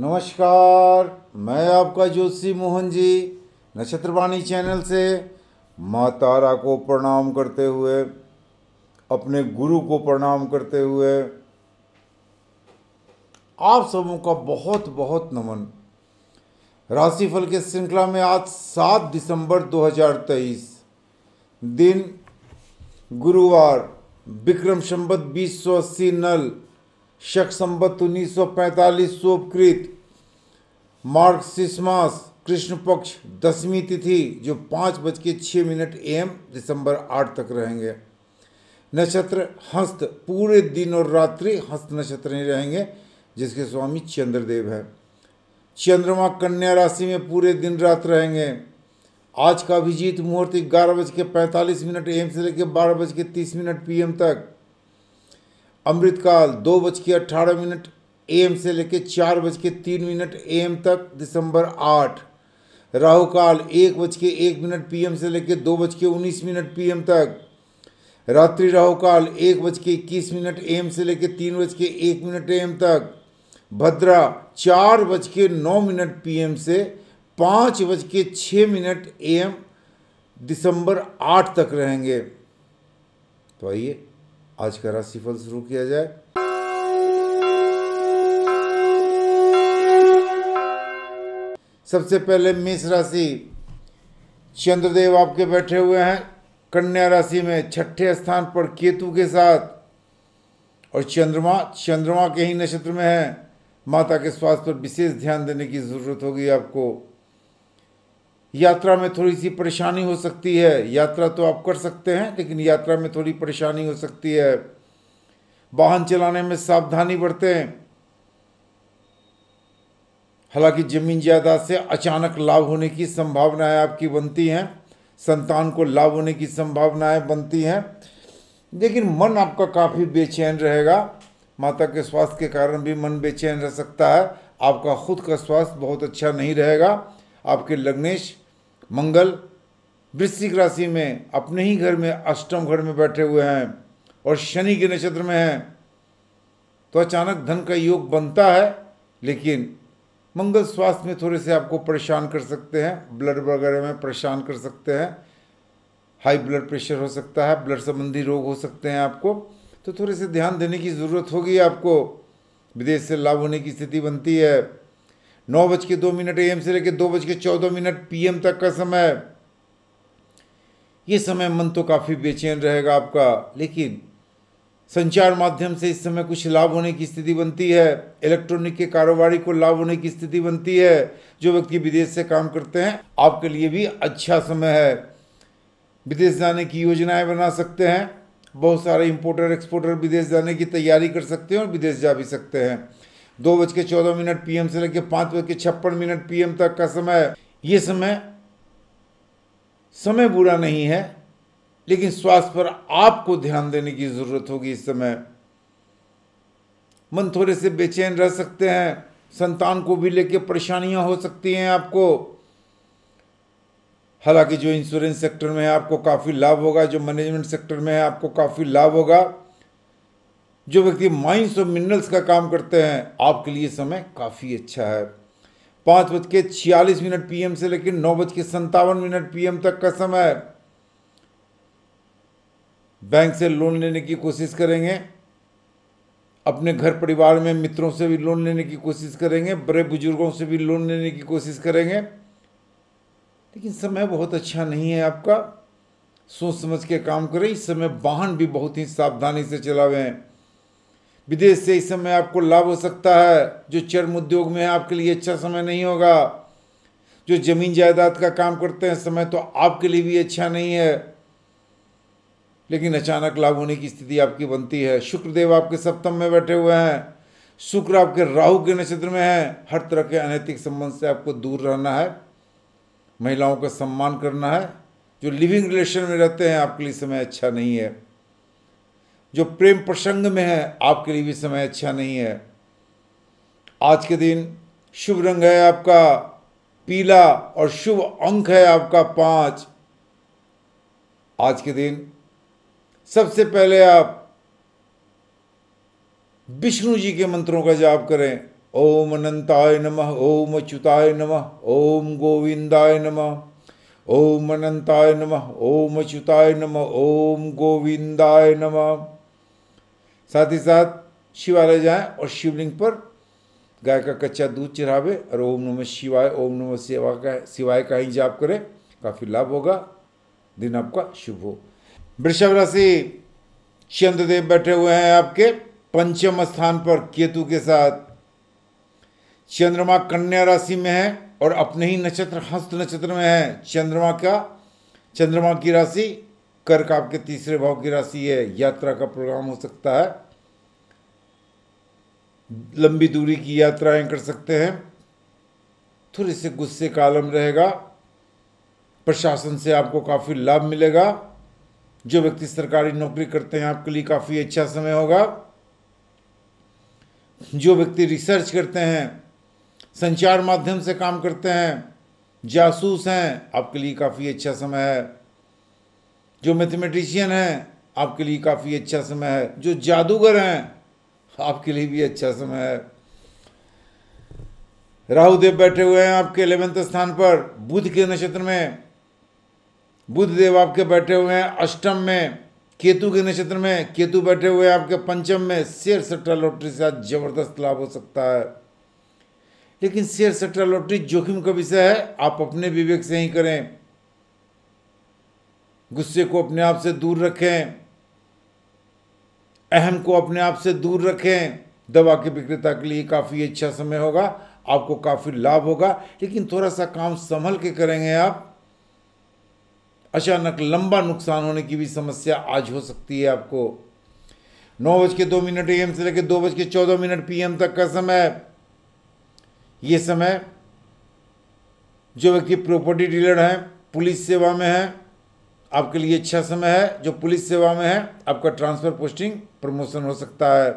नमस्कार मैं आपका ज्योतिषी मोहन जी नक्षत्रवाणी चैनल से माँ तारा को प्रणाम करते हुए अपने गुरु को प्रणाम करते हुए आप सबों का बहुत बहुत नमन राशिफल के श्रृंखला में आज 7 दिसंबर 2023 दिन गुरुवार विक्रम संबत अस्सी नल शक संबत उन्नीस सौ पैंतालीस सोपकृत कृष्ण पक्ष दसवीं तिथि जो पाँच बज के छः मिनट एम दिसंबर आठ तक रहेंगे नक्षत्र हस्त पूरे दिन और रात्रि हस्त नक्षत्र ही रहेंगे जिसके स्वामी चंद्रदेव है चंद्रमा कन्या राशि में पूरे दिन रात रहेंगे आज का अभिजीत मुहूर्त ग्यारह बज के पैंतालीस मिनट एम से लेकर बारह बज के तीस मिनट पी तक अमृतकाल दो बज के अट्ठारह मिनट एम से लेकर चार बज के तीन मिनट एम तक दिसंबर आठ राहु काल एक बज के एक मिनट पीएम से लेकर दो बज के उन्नीस मिनट पीएम तक रात्रि राहु काल एक बज के इक्कीस मिनट एम से लेकर तीन बज के एक मिनट एम तक भद्रा चार बज के नौ मिनट पीएम से पाँच बज के छः मिनट एम दिसंबर आठ तक रहेंगे तो आइए आज का राशिफल शुरू किया जाए सबसे पहले मेष राशि चंद्रदेव आपके बैठे हुए हैं कन्या राशि में छठे स्थान पर केतु के साथ और चंद्रमा चंद्रमा के ही नक्षत्र में है माता के स्वास्थ्य पर विशेष ध्यान देने की ज़रूरत होगी आपको यात्रा में थोड़ी सी परेशानी हो सकती है यात्रा तो आप कर सकते हैं लेकिन यात्रा में थोड़ी परेशानी हो सकती है वाहन चलाने में सावधानी बरतें हालांकि जमीन जायदाद से अचानक लाभ होने की संभावनाएं आपकी बनती हैं संतान को लाभ होने की संभावनाएं बनती हैं लेकिन मन आपका काफ़ी बेचैन रहेगा माता के स्वास्थ्य के कारण भी मन बेचैन रह सकता है आपका खुद का स्वास्थ्य बहुत अच्छा नहीं रहेगा आपके लग्नेश मंगल वृश्चिक राशि में अपने ही घर में अष्टम घर में बैठे हुए हैं और शनि के नक्षत्र में हैं तो अचानक धन का योग बनता है लेकिन मंगल स्वास्थ्य में थोड़े से आपको परेशान कर सकते हैं ब्लड वगैरह में परेशान कर सकते हैं हाई ब्लड प्रेशर हो सकता है ब्लड संबंधी रोग हो सकते हैं आपको तो थोड़े से ध्यान देने की ज़रूरत होगी आपको विदेश से लाभ होने की स्थिति बनती है नौ बज के दो मिनट एम से लेकर दो बज के चौदह मिनट पीएम तक का समय ये समय मन तो काफ़ी बेचैन रहेगा आपका लेकिन संचार माध्यम से इस समय कुछ लाभ होने की स्थिति बनती है इलेक्ट्रॉनिक के कारोबारी को लाभ होने की स्थिति बनती है जो व्यक्ति विदेश से काम करते हैं आपके लिए भी अच्छा समय है विदेश जाने की योजनाएं बना सकते हैं बहुत सारे इंपोर्टर एक्सपोर्टर विदेश जाने की तैयारी कर सकते हैं और विदेश जा भी सकते हैं दो बज के चौदह मिनट पीएम से लेकर पांच बज के छप्पन मिनट पीएम तक का समय ये समय समय बुरा नहीं है लेकिन स्वास्थ्य पर आपको ध्यान देने की ज़रूरत होगी इस समय मन थोड़े से बेचैन रह सकते हैं संतान को भी लेके परेशानियां हो सकती हैं आपको हालांकि जो इंश्योरेंस सेक्टर में है आपको काफ़ी लाभ होगा जो मैनेजमेंट सेक्टर में है आपको काफ़ी लाभ होगा जो व्यक्ति माइंस और मिनरल्स का काम करते हैं आपके लिए समय काफ़ी अच्छा है पाँच बज के छियालीस मिनट पीएम से लेकर नौ बज के संतावन मिनट पीएम तक का समय बैंक से लोन लेने की कोशिश करेंगे अपने घर परिवार में मित्रों से भी लोन लेने की कोशिश करेंगे बड़े बुजुर्गों से भी लोन लेने की कोशिश करेंगे लेकिन समय बहुत अच्छा नहीं है आपका सोच समझ के काम करें इस समय वाहन भी बहुत ही सावधानी से हैं विदेश से इस समय आपको लाभ हो सकता है जो चर्म उद्योग में है आपके लिए अच्छा समय नहीं होगा जो जमीन जायदाद का काम करते हैं समय तो आपके लिए भी अच्छा नहीं है लेकिन अचानक लाभ होने की स्थिति आपकी बनती है शुक्रदेव आपके सप्तम में बैठे हुए हैं शुक्र आपके राहु के नक्षत्र में है हर तरह के अनैतिक संबंध से आपको दूर रहना है महिलाओं का सम्मान करना है जो लिविंग रिलेशन में रहते हैं आपके लिए समय अच्छा नहीं है जो प्रेम प्रसंग में है आपके लिए भी समय अच्छा नहीं है आज के दिन शुभ रंग है आपका पीला और शुभ अंक है आपका पांच आज के दिन सबसे पहले आप विष्णु जी के मंत्रों का जाप करें ओम अनंताय नमः ओम अच्युताय नमः ओम गोविंदाय नमः ओम अनंताय नमः ओम अच्युताय नमः ओम गोविंदाय नमः साथ ही साथ शिवालय जाएं और शिवलिंग पर गाय का कच्चा दूध चढ़ावे और ओम नमः शिवाय ओम नमः सेवा का शिवाय का ही जाप करें काफ़ी लाभ होगा दिन आपका शुभ हो वृषभ राशि चंद्रदेव बैठे हुए हैं आपके पंचम स्थान पर केतु के साथ चंद्रमा कन्या राशि में है और अपने ही नक्षत्र हस्त नक्षत्र में है चंद्रमा का चंद्रमा की राशि कर्क आपके तीसरे भाव की राशि है यात्रा का प्रोग्राम हो सकता है लंबी दूरी की यात्राएं कर सकते हैं थोड़े से गुस्से का आलम रहेगा प्रशासन से आपको काफ़ी लाभ मिलेगा जो व्यक्ति सरकारी नौकरी करते हैं आपके लिए काफ़ी अच्छा समय होगा जो व्यक्ति रिसर्च करते हैं संचार माध्यम से काम करते हैं जासूस हैं आपके लिए काफ़ी अच्छा समय है जो मैथमेटिशियन हैं आपके लिए काफ़ी अच्छा समय है जो जादूगर हैं आपके लिए भी अच्छा समय है राहु देव बैठे हुए हैं आपके इलेवेंथ स्थान पर बुध के नक्षत्र में बुध देव आपके बैठे हुए हैं अष्टम में केतु के नक्षत्र में केतु बैठे हुए हैं आपके पंचम में शेर सट्टा लॉटरी से आज जबरदस्त लाभ हो सकता है लेकिन शेयर सट्टा लॉटरी जोखिम का विषय है आप अपने विवेक से ही करें गुस्से को अपने आप से दूर रखें अहम को अपने आप से दूर रखें दवा के विक्रेता के लिए काफ़ी अच्छा समय होगा आपको काफ़ी लाभ होगा लेकिन थोड़ा सा काम संभल के करेंगे आप अचानक लंबा नुकसान होने की भी समस्या आज हो सकती है आपको नौ बज के दो मिनट एम से लेकर दो बज के चौदह मिनट पीएम तक का समय ये समय जो व्यक्ति प्रॉपर्टी डीलर हैं पुलिस सेवा में हैं आपके लिए अच्छा समय है जो पुलिस सेवा में है आपका ट्रांसफर पोस्टिंग प्रमोशन हो सकता है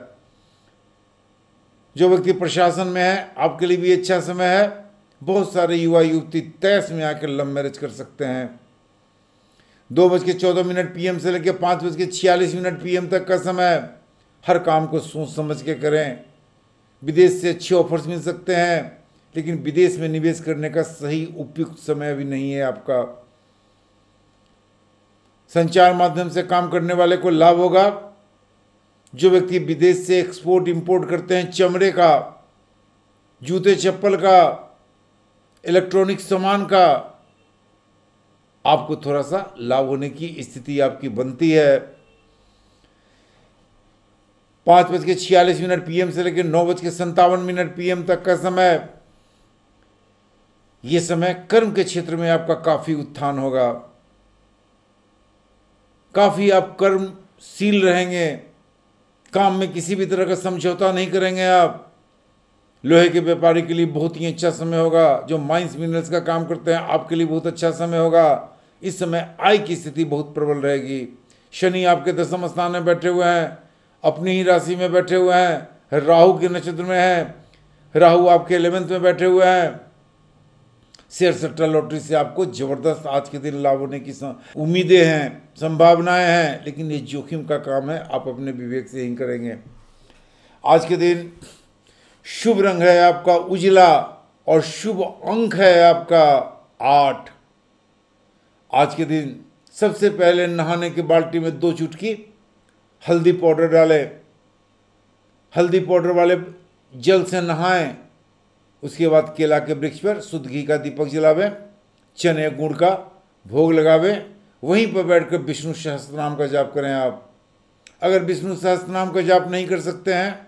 जो व्यक्ति प्रशासन में है आपके लिए भी अच्छा समय है बहुत सारे युवा युवती तैस में आकर लव मैरिज कर सकते हैं दो बज के चौदह मिनट पीएम से लेकर पाँच बज के छियालीस मिनट पीएम तक का समय हर काम को सोच समझ के करें विदेश से अच्छे ऑफर्स मिल सकते हैं लेकिन विदेश में निवेश करने का सही उपयुक्त समय अभी नहीं है आपका संचार माध्यम से काम करने वाले को लाभ होगा जो व्यक्ति विदेश से एक्सपोर्ट इंपोर्ट करते हैं चमड़े का जूते चप्पल का इलेक्ट्रॉनिक सामान का आपको थोड़ा सा लाभ होने की स्थिति आपकी बनती है पाँच बज के छियालीस मिनट पीएम से लेकर नौ बज के संतावन मिनट पीएम तक का समय यह समय कर्म के क्षेत्र में आपका काफ़ी उत्थान होगा काफ़ी आप कर्मशील रहेंगे काम में किसी भी तरह का समझौता नहीं करेंगे आप लोहे के व्यापारी के लिए बहुत ही अच्छा समय होगा जो माइंस मिनरल्स का काम करते हैं आपके लिए बहुत अच्छा समय होगा इस समय आय की स्थिति बहुत प्रबल रहेगी शनि आपके दसम स्थान में बैठे हुए हैं अपनी ही राशि में बैठे हुए हैं राहु के नक्षत्र में है राहु आपके इलेवेंथ में बैठे हुए हैं शेयर सट्टा लॉटरी से आपको जबरदस्त आज के दिन लाभ होने की उम्मीदें हैं संभावनाएं हैं लेकिन ये जोखिम का काम है आप अपने विवेक से ही करेंगे आज के दिन शुभ रंग है आपका उजला और शुभ अंक है आपका आठ आज के दिन सबसे पहले नहाने के बाल्टी में दो चुटकी हल्दी पाउडर डालें हल्दी पाउडर वाले जल से नहाएं उसके बाद केला के वृक्ष पर शुद्ध घी का दीपक जलावे चने गुड़ का भोग लगावे वहीं पर बैठकर विष्णु सहस्त्र नाम का जाप करें आप अगर विष्णु सहस्त्र नाम का जाप नहीं कर सकते हैं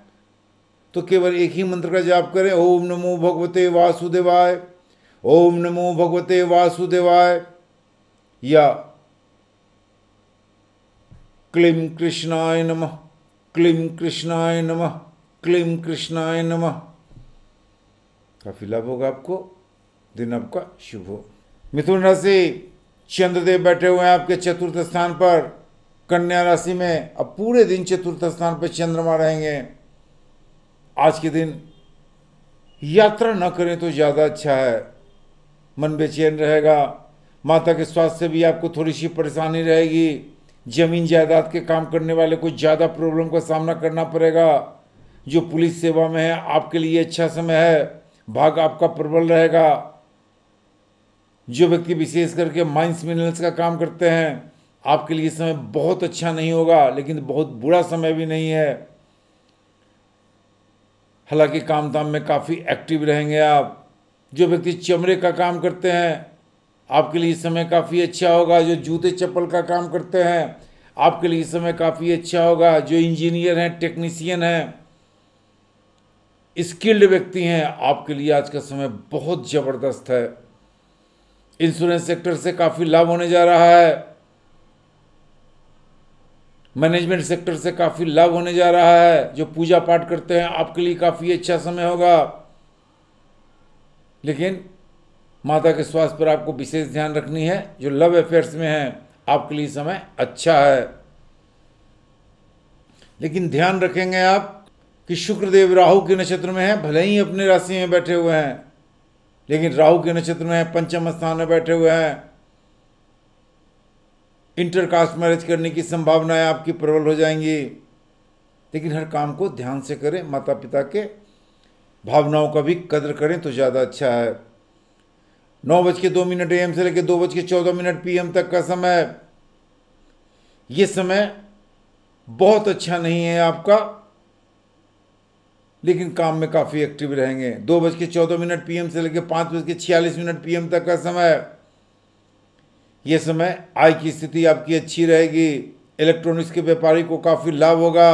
तो केवल एक ही मंत्र का जाप करें ओम नमो भगवते वासुदेवाय ओम नमो भगवते वासुदेवाय या क्लीम कृष्णाय नमः क्लीम कृष्णाय नमः क्लीम कृष्णाय नमः काफी लाभ होगा आपको दिन आपका शुभ हो मिथुन राशि चंद्रदेव बैठे हुए हैं आपके चतुर्थ स्थान पर कन्या राशि में अब पूरे दिन चतुर्थ स्थान पर चंद्रमा रहेंगे आज के दिन यात्रा न करें तो ज़्यादा अच्छा है मन बेचैन रहेगा माता के स्वास्थ्य से भी आपको थोड़ी सी परेशानी रहेगी जमीन जायदाद के काम करने वाले को ज़्यादा प्रॉब्लम का सामना करना पड़ेगा जो पुलिस सेवा में है आपके लिए अच्छा समय है भाग आपका प्रबल रहेगा जो व्यक्ति विशेष करके माइंस मिनरल्स का काम करते हैं आपके लिए समय बहुत अच्छा नहीं होगा लेकिन बहुत बुरा समय भी नहीं है हालांकि काम धाम में काफ़ी एक्टिव रहेंगे आप जो व्यक्ति चमड़े का काम करते हैं आपके लिए समय काफ़ी अच्छा होगा जो जूते चप्पल का काम करते हैं आपके लिए समय काफ़ी अच्छा होगा जो इंजीनियर हैं टेक्नीसियन हैं स्किल्ड व्यक्ति हैं आपके लिए आज का समय बहुत ज़बरदस्त है इंश्योरेंस सेक्टर से काफ़ी लाभ होने जा रहा है मैनेजमेंट सेक्टर से काफ़ी लाभ होने जा रहा है जो पूजा पाठ करते हैं आपके लिए काफ़ी अच्छा समय होगा लेकिन माता के स्वास्थ्य पर आपको विशेष ध्यान रखनी है जो लव अफेयर्स में है आपके लिए समय अच्छा है लेकिन ध्यान रखेंगे आप कि शुक्रदेव राहु के नक्षत्र में हैं भले ही अपने राशि में बैठे हुए हैं लेकिन राहु के नक्षत्र में पंचम स्थान में बैठे हुए हैं इंटरकास्ट मैरिज करने की संभावनाएं आपकी प्रबल हो जाएंगी लेकिन हर काम को ध्यान से करें माता पिता के भावनाओं का भी कदर करें तो ज़्यादा अच्छा है नौ बज के दो मिनट एम से लेकर दो बज के चौदह मिनट एम तक का समय ये समय बहुत अच्छा नहीं है आपका लेकिन काम में काफ़ी एक्टिव रहेंगे दो बज के चौदह मिनट पीएम से लेकर पाँच बज के छियालीस मिनट पीएम तक का समय यह समय आय की स्थिति आपकी अच्छी रहेगी इलेक्ट्रॉनिक्स के व्यापारी को काफ़ी लाभ होगा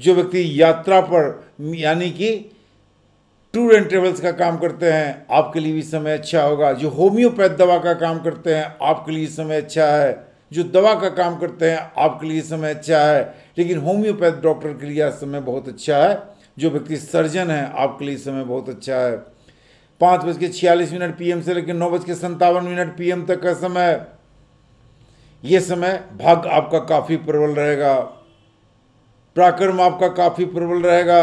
जो व्यक्ति यात्रा पर यानी कि टूर एंड ट्रेवल्स का काम करते हैं आपके लिए भी समय अच्छा होगा जो होम्योपैथ दवा का काम करते हैं आपके लिए समय अच्छा है जो दवा का काम करते हैं आपके लिए समय अच्छा है लेकिन होम्योपैथ डॉक्टर के लिए समय बहुत अच्छा है जो व्यक्ति सर्जन है आपके लिए समय बहुत अच्छा है पाँच बज के छियालीस मिनट पीएम से लेकर नौ बज के संतावन मिनट पीएम तक का समय यह समय भाग आपका काफ़ी प्रबल रहेगा पराक्रम आपका काफ़ी प्रबल रहेगा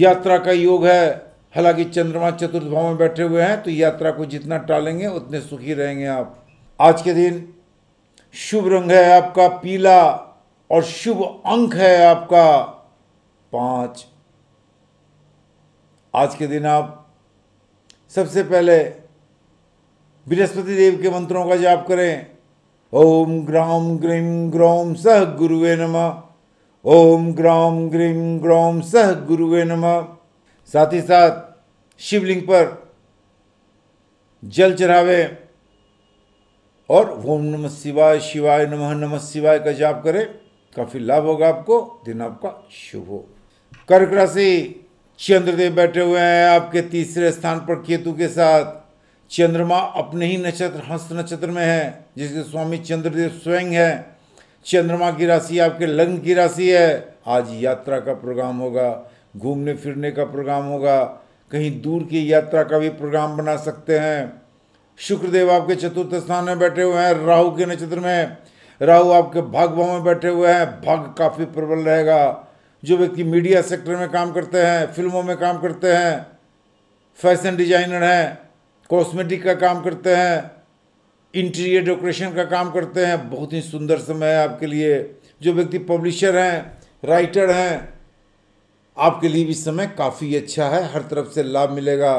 यात्रा का योग है हालांकि चंद्रमा चतुर्थ भाव में बैठे हुए हैं तो यात्रा को जितना टालेंगे उतने सुखी रहेंगे आप आज के दिन शुभ रंग है आपका पीला और शुभ अंक है आपका पांच आज के दिन आप सबसे पहले बृहस्पति देव के मंत्रों का जाप करें ओम ग्राम ग्रीम ग्रोम सह गुरुवे नम ओम ग्राम ग्रीम ग्रोम सह गुरुवे नम साथ ही साथ शिवलिंग पर जल चढ़ावें और ओम नम शिवाय शिवाय नम नम शिवाय का जाप करें काफ़ी लाभ होगा आपको दिन आपका शुभ हो कर्क राशि चंद्रदेव बैठे हुए हैं आपके तीसरे स्थान पर केतु के साथ चंद्रमा अपने ही नक्षत्र हस्त नक्षत्र में है जिसके स्वामी चंद्रदेव स्वयं है चंद्रमा की राशि आपके लग्न की राशि है आज यात्रा का प्रोग्राम होगा घूमने फिरने का प्रोग्राम होगा कहीं दूर की यात्रा का भी प्रोग्राम बना सकते हैं शुक्रदेव आपके चतुर्थ स्थान में बैठे हुए हैं राहु के नक्षत्र में राहु आपके भाग भाव में बैठे हुए हैं भाग काफ़ी प्रबल रहेगा जो व्यक्ति मीडिया सेक्टर में काम करते हैं फिल्मों में काम करते हैं फैशन डिजाइनर हैं कॉस्मेटिक का काम करते हैं इंटीरियर डेकोरेशन का काम करते हैं बहुत ही सुंदर समय है आपके लिए जो व्यक्ति पब्लिशर हैं राइटर हैं आपके लिए भी समय काफ़ी अच्छा है हर तरफ से लाभ मिलेगा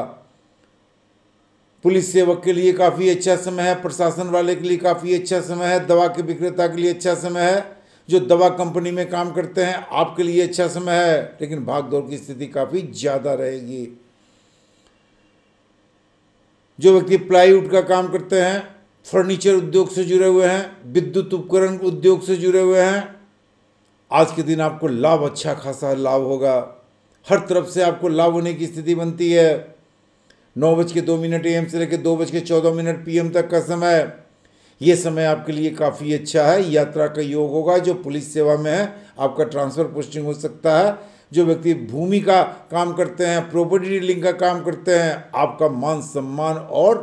पुलिस सेवक के लिए काफ़ी अच्छा समय है प्रशासन वाले के लिए काफ़ी अच्छा समय है दवा के विक्रेता के लिए अच्छा समय है जो दवा कंपनी में काम करते हैं आपके लिए अच्छा समय है लेकिन भाग दौड़ की स्थिति काफ़ी ज़्यादा रहेगी जो व्यक्ति प्लाईवुड का काम करते हैं फर्नीचर उद्योग से जुड़े हुए हैं विद्युत उपकरण उद्योग से जुड़े हुए हैं आज के दिन आपको लाभ अच्छा खासा लाभ होगा हर तरफ से आपको लाभ होने की स्थिति बनती है नौ बज के दो मिनट ए से लेकर दो बज के चौदह मिनट पीएम तक का समय ये समय आपके लिए काफ़ी अच्छा है यात्रा का योग होगा जो पुलिस सेवा में है आपका ट्रांसफ़र पोस्टिंग हो सकता है जो व्यक्ति भूमि का काम करते हैं प्रॉपर्टी डीलिंग का काम करते हैं आपका मान सम्मान और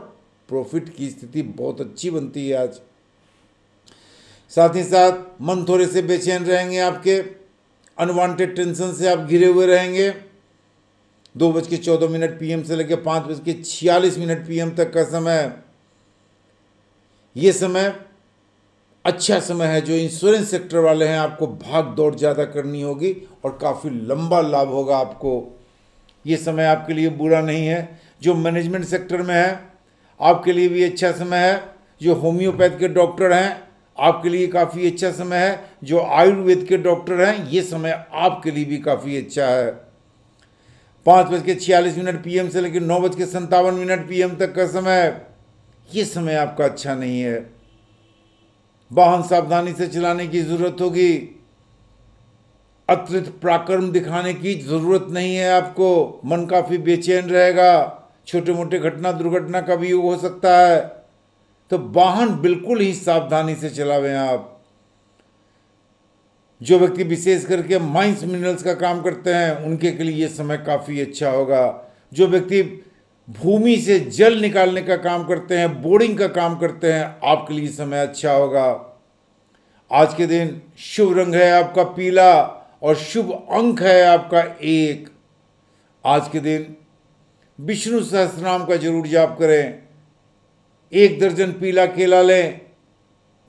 प्रॉफिट की स्थिति बहुत अच्छी बनती है आज साथ ही साथ मन थोड़े से बेचैन रहेंगे आपके अनवांटेड टेंशन से आप घिरे हुए रहेंगे दो बज के चौदह मिनट पीएम से लेकर पाँच बज के छियालीस मिनट पीएम तक का समय ये समय अच्छा समय है जो इंश्योरेंस सेक्टर वाले हैं आपको भाग दौड़ ज़्यादा करनी होगी और काफ़ी लंबा लाभ होगा आपको ये समय आपके लिए बुरा नहीं है जो मैनेजमेंट सेक्टर में है आपके लिए भी अच्छा समय है जो होम्योपैथ के डॉक्टर हैं आपके लिए काफ़ी अच्छा समय है जो आयुर्वेद के डॉक्टर हैं ये समय आपके लिए भी काफ़ी अच्छा है पाँच बज के छियालीस मिनट पीएम से लेकर नौ बज के संतावन मिनट पीएम तक का समय ये समय आपका अच्छा नहीं है वाहन सावधानी से चलाने की ज़रूरत होगी अतिरिक्त पराक्रम दिखाने की ज़रूरत नहीं है आपको मन काफ़ी बेचैन रहेगा छोटे मोटे घटना दुर्घटना का भी योग हो सकता है तो वाहन बिल्कुल ही सावधानी से चलावें आप जो व्यक्ति विशेष करके माइंस मिनरल्स का काम करते हैं उनके के लिए ये समय काफ़ी अच्छा होगा जो व्यक्ति भूमि से जल निकालने का काम करते हैं बोरिंग का काम करते हैं आपके लिए समय अच्छा होगा आज के दिन शुभ रंग है आपका पीला और शुभ अंक है आपका एक आज के दिन विष्णु सहस्त्र का जरूर जाप करें एक दर्जन पीला केला लें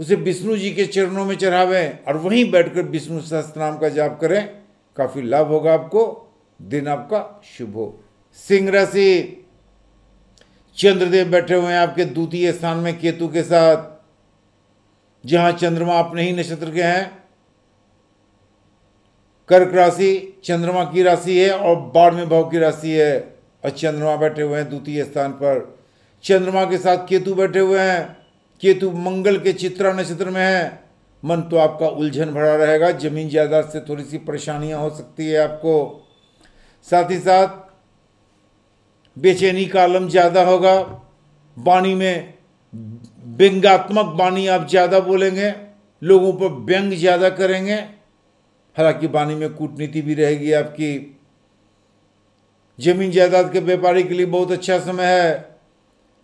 उसे विष्णु जी के चरणों में चढ़ावें और वहीं बैठकर विष्णु सहस्त्र नाम का जाप करें काफ़ी लाभ होगा आपको दिन आपका शुभ हो सिंह राशि चंद्रदेव बैठे हुए हैं आपके द्वितीय स्थान में केतु के साथ जहां चंद्रमा अपने ही नक्षत्र के हैं कर्क राशि चंद्रमा की राशि है और बारहवें भाव की राशि है और चंद्रमा बैठे हुए हैं द्वितीय स्थान पर चंद्रमा के साथ केतु बैठे हुए हैं केतु मंगल के चित्रा नक्षत्र में है मन तो आपका उलझन भरा रहेगा जमीन जायदाद से थोड़ी सी परेशानियां हो सकती है आपको साथ ही साथ बेचैनी का आलम ज़्यादा होगा वाणी में व्यंगात्मक वाणी आप ज़्यादा बोलेंगे लोगों पर व्यंग ज़्यादा करेंगे हालांकि वाणी में कूटनीति भी रहेगी आपकी जमीन जायदाद के व्यापारी के लिए बहुत अच्छा समय है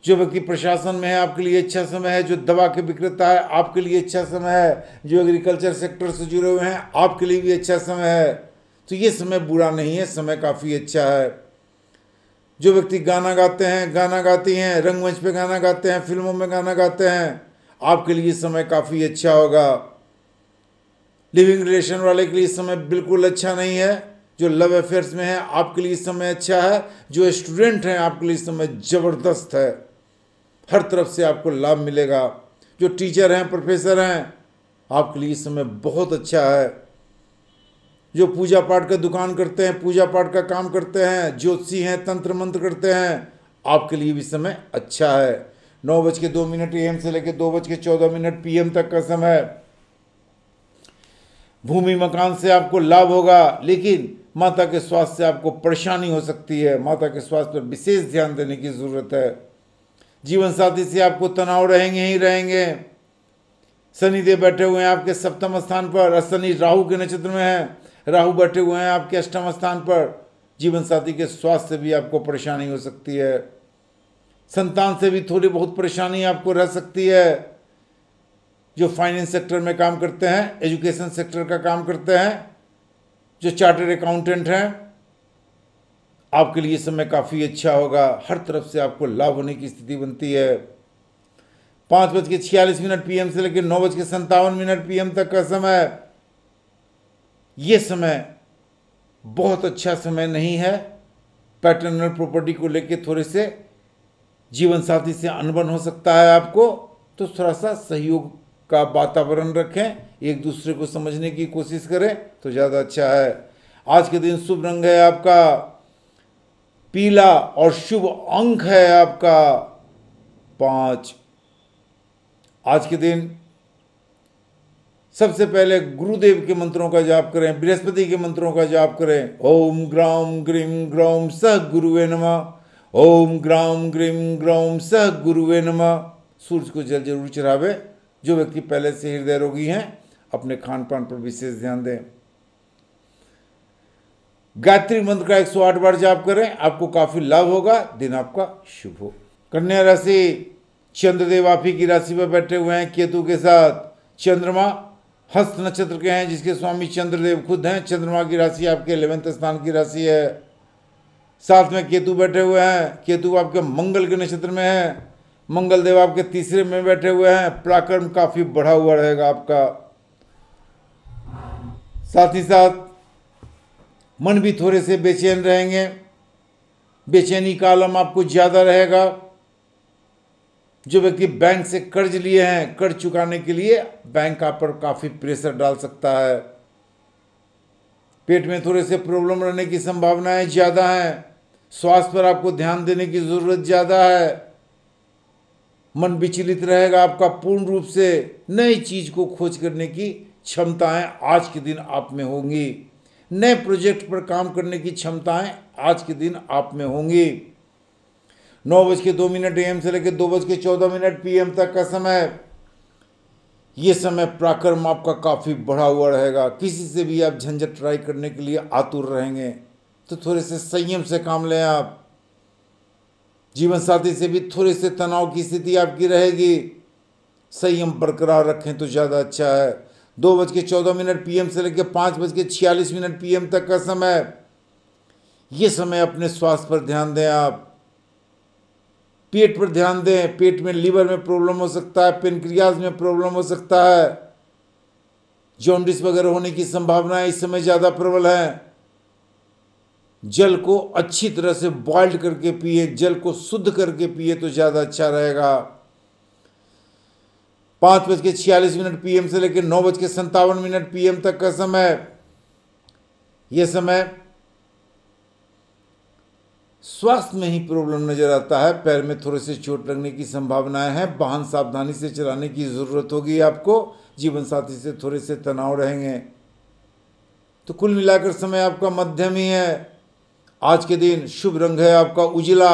जो व्यक्ति प्रशासन में है आपके लिए अच्छा समय है जो दवा के विक्रेता है आपके लिए अच्छा समय है जो एग्रीकल्चर सेक्टर से जुड़े हुए हैं आपके लिए भी अच्छा समय है तो ये समय बुरा नहीं है समय काफ़ी अच्छा है जो व्यक्ति गाना गाते हैं गाना गाती हैं रंगमंच पे गाना गाते हैं फिल्मों में गाना गाते हैं आपके लिए समय काफ़ी अच्छा होगा लिविंग रिलेशन वाले के लिए समय बिल्कुल अच्छा नहीं है जो लव अफेयर्स में है आपके लिए समय अच्छा है जो स्टूडेंट हैं आपके लिए समय ज़बरदस्त है हर तरफ से आपको लाभ मिलेगा जो टीचर हैं प्रोफेसर हैं आपके लिए इस समय बहुत अच्छा है जो पूजा पाठ का दुकान करते हैं पूजा पाठ का काम करते हैं ज्योतिषी हैं तंत्र मंत्र करते हैं आपके लिए भी समय अच्छा है नौ बज के दो मिनट एम से लेकर दो बज के चौदह मिनट पीएम तक का समय भूमि मकान से आपको लाभ होगा लेकिन माता के स्वास्थ्य से आपको परेशानी हो सकती है माता के स्वास्थ्य पर विशेष ध्यान देने की ज़रूरत है जीवन साथी से आपको तनाव रहेंगे ही रहेंगे शनि देव बैठे हुए हैं आपके सप्तम स्थान पर शनि राहु के नक्षत्र में है राहु बैठे हुए हैं आपके अष्टम स्थान पर जीवन साथी के स्वास्थ्य से भी आपको परेशानी हो सकती है संतान से भी थोड़ी बहुत परेशानी आपको रह सकती है जो फाइनेंस सेक्टर में काम करते हैं एजुकेशन सेक्टर का काम करते हैं जो चार्टर्ड अकाउंटेंट हैं आपके लिए समय काफ़ी अच्छा होगा हर तरफ से आपको लाभ होने की स्थिति बनती है पाँच बज के छियालीस मिनट पीएम से लेकर नौ बज के संतावन मिनट पीएम तक का समय ये समय बहुत अच्छा समय नहीं है पैटर्नल प्रॉपर्टी को लेके थोड़े से जीवन साथी से अनबन हो सकता है आपको तो थोड़ा सा सहयोग का वातावरण रखें एक दूसरे को समझने की कोशिश करें तो ज़्यादा अच्छा है आज के दिन शुभ रंग है आपका पीला और शुभ अंक है आपका पांच आज के दिन सबसे पहले गुरुदेव के मंत्रों का जाप करें बृहस्पति के मंत्रों का जाप करें ओम ग्राम ग्रीम ग्रौम सह गुरुवे नमा ओम ग्राम ग्रीम ग्रौम सह गुरुवे नमा सूर्य को जल जरूर चढ़ावे जो व्यक्ति पहले से हृदय रोगी हैं अपने खान पान पर विशेष ध्यान दें गायत्री मंत्र का 108 बार जाप करें आपको काफ़ी लाभ होगा दिन आपका शुभ हो कन्या राशि चंद्रदेव आप की राशि पर बैठे हुए हैं केतु के साथ चंद्रमा हस्त नक्षत्र के हैं जिसके स्वामी चंद्रदेव खुद हैं चंद्रमा की राशि आपके इलेवेंथ स्थान की राशि है साथ में केतु बैठे हुए हैं केतु आपके मंगल के नक्षत्र में है मंगल देव आपके तीसरे में बैठे हुए हैं पराक्रम काफ़ी बढ़ा हुआ रहेगा आपका साथ ही साथ मन भी थोड़े से बेचैन रहेंगे बेचैनी का आलम आपको ज़्यादा रहेगा जो व्यक्ति बैंक से कर्ज लिए हैं कर्ज चुकाने के लिए बैंक आप पर काफ़ी प्रेशर डाल सकता है पेट में थोड़े से प्रॉब्लम रहने की संभावनाएं ज़्यादा हैं स्वास्थ्य पर आपको ध्यान देने की ज़रूरत ज़्यादा है मन विचलित रहेगा आपका पूर्ण रूप से नई चीज़ को खोज करने की क्षमताएं आज के दिन आप में होंगी नए प्रोजेक्ट पर काम करने की क्षमताएं आज के दिन आप में होंगी नौ बज के दो मिनट एम से लेकर दो बज के चौदह मिनट पीएम तक का समय यह समय पराक्रम आपका काफ़ी बढ़ा हुआ रहेगा किसी से भी आप झंझट ट्राई करने के लिए आतुर रहेंगे तो थोड़े से संयम से काम लें आप जीवन साथी से भी थोड़े से तनाव की स्थिति आपकी रहेगी संयम बरकरार रखें तो ज़्यादा अच्छा है दो बज के चौदह मिनट पीएम से लेकर पाँच बज के छियालीस मिनट पीएम तक का समय ये समय अपने स्वास्थ्य पर ध्यान दें आप पेट पर ध्यान दें पेट में लीवर में प्रॉब्लम हो सकता है पेनक्रियाज में प्रॉब्लम हो सकता है जॉन्डिस वगैरह होने की संभावना इस समय ज़्यादा प्रबल हैं जल को अच्छी तरह से बॉइल्ड करके पिए जल को शुद्ध करके पिए तो ज़्यादा अच्छा रहेगा पाँच बज के छियालीस मिनट पीएम से लेकर नौ बज के संतावन मिनट पीएम तक का समय यह समय स्वास्थ्य में ही प्रॉब्लम नजर आता है पैर में थोड़े से चोट लगने की संभावनाएं हैं वाहन सावधानी से चलाने की ज़रूरत होगी आपको जीवन साथी से थोड़े से तनाव रहेंगे तो कुल मिलाकर समय आपका मध्यम ही है आज के दिन शुभ रंग है आपका उजला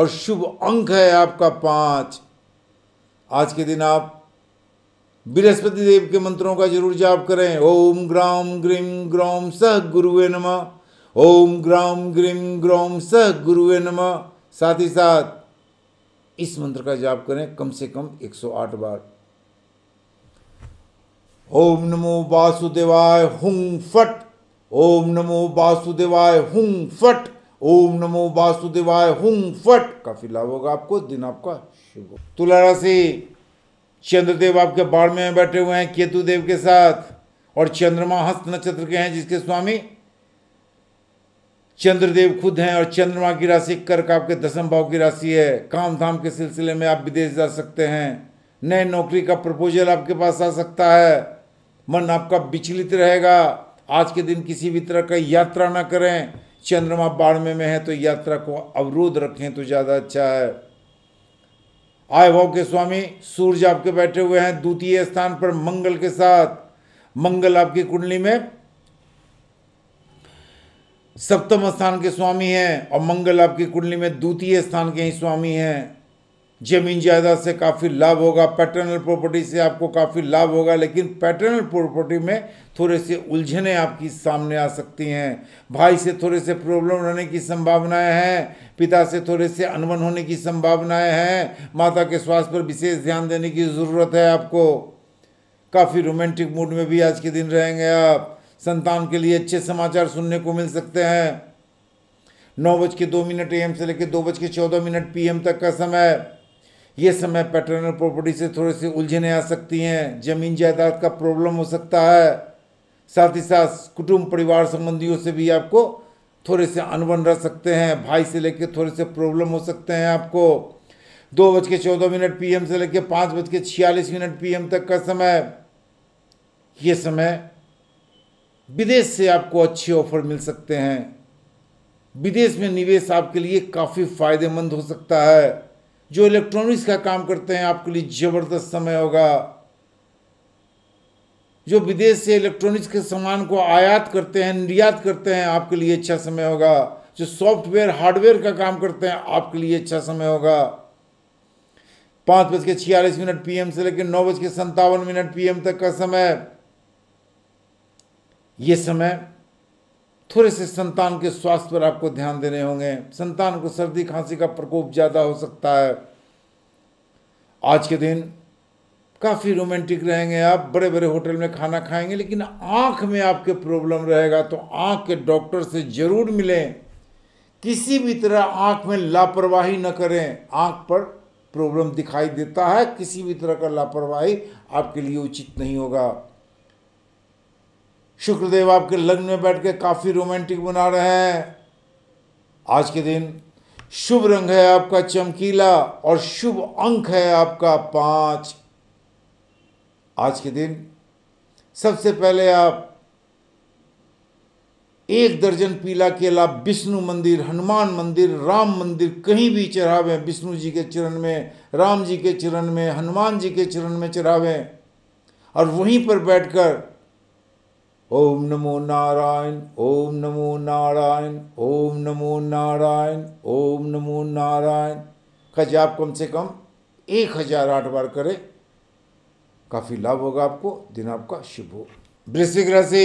और शुभ अंक है आपका पाँच आज के दिन आप बृहस्पति देव के मंत्रों का जरूर जाप करें ओम ग्राम ग्रीम ग्रौम सह गुरुवे नम ओम ग्राम ग्रीम ग्रौम सह गुरुवे नम साथ ही साथ इस मंत्र का जाप करें कम से कम 108 बार ओम नमो वासुदेवाय हुं फट ओम नमो वासुदेवाय हुं फट ओम नमो वासुदेवाय हुं फट काफी लाभ होगा आपको दिन आपका शुभ तुला राशि चंद्रदेव आपके बाढ़ में बैठे हुए हैं केतु देव के साथ और चंद्रमा हस्त नक्षत्र के हैं जिसके स्वामी चंद्रदेव खुद हैं और चंद्रमा की राशि कर्क आपके दसम भाव की राशि है काम धाम के सिलसिले में आप विदेश जा सकते हैं नए नौकरी का प्रपोजल आपके पास आ सकता है मन आपका विचलित रहेगा आज के दिन किसी भी तरह का यात्रा ना करें चंद्रमा बाढ़ में है तो यात्रा को अवरोध रखें तो ज़्यादा अच्छा है आय भाव के स्वामी सूर्य आपके बैठे हुए हैं द्वितीय स्थान पर मंगल के साथ मंगल आपकी कुंडली में सप्तम स्थान के स्वामी हैं और मंगल आपकी कुंडली में द्वितीय स्थान के ही स्वामी हैं जमीन जायदाद से काफ़ी लाभ होगा पैटर्नल प्रॉपर्टी से आपको काफ़ी लाभ होगा लेकिन पैटर्नल प्रॉपर्टी में थोड़े से उलझने आपकी सामने आ सकती हैं भाई से थोड़े से प्रॉब्लम रहने की संभावनाएं हैं पिता से थोड़े से अनबन होने की संभावनाएं हैं माता के स्वास्थ्य पर विशेष ध्यान देने की ज़रूरत है आपको काफ़ी रोमांटिक मूड में भी आज के दिन रहेंगे आप संतान के लिए अच्छे समाचार सुनने को मिल सकते हैं नौ बज के दो मिनट एम से लेकर दो बज के चौदह मिनट पीएम तक का समय ये समय पैटर्नल प्रॉपर्टी से थोड़ी सी उलझने आ सकती हैं जमीन जायदाद का प्रॉब्लम हो सकता है साथ ही साथ कुटुंब परिवार संबंधियों से भी आपको थोड़े से अनबन रह सकते हैं भाई से लेकर थोड़े से प्रॉब्लम हो सकते हैं आपको दो बज के चौदह मिनट पी से लेकर पाँच बज के छियालीस मिनट पी तक का समय ये समय विदेश से आपको अच्छे ऑफर मिल सकते हैं विदेश में निवेश आपके लिए काफ़ी फायदेमंद हो सकता है जो इलेक्ट्रॉनिक्स का काम करते हैं आपके लिए ज़बरदस्त समय होगा जो विदेश से इलेक्ट्रॉनिक्स के सामान को आयात करते हैं निर्यात करते हैं आपके लिए अच्छा समय होगा जो सॉफ्टवेयर हार्डवेयर का काम करते हैं आपके लिए अच्छा समय होगा पाँच बज के छियालीस मिनट पीएम से लेकर नौ बज के संतावन मिनट पीएम तक का समय ये समय थोड़े से संतान के स्वास्थ्य पर आपको ध्यान देने होंगे संतान को सर्दी खांसी का प्रकोप ज़्यादा हो सकता है आज के दिन काफ़ी रोमांटिक रहेंगे आप बड़े बड़े होटल में खाना खाएंगे लेकिन आँख में आपके प्रॉब्लम रहेगा तो आँख के डॉक्टर से ज़रूर मिलें किसी भी तरह आँख में लापरवाही न करें आँख पर प्रॉब्लम दिखाई देता है किसी भी तरह का लापरवाही आपके लिए उचित नहीं होगा शुक्रदेव आपके लग्न में बैठ के काफ़ी रोमांटिक बना रहे हैं आज के दिन शुभ रंग है आपका चमकीला और शुभ अंक है आपका पाँच आज के दिन सबसे पहले आप एक दर्जन पीला केला विष्णु मंदिर हनुमान मंदिर राम मंदिर कहीं भी चढ़ावें विष्णु जी के चरण में राम जी के चरण में हनुमान जी के चरण में चढ़ावें और वहीं पर बैठकर ओम नमो नारायण ओम नमो नारायण ओम नमो नारायण ओम नमो नारायण का जाप कम से कम एक हजार आठ बार करें काफ़ी लाभ होगा आपको दिन आपका शुभ हो वृश्चिक राशि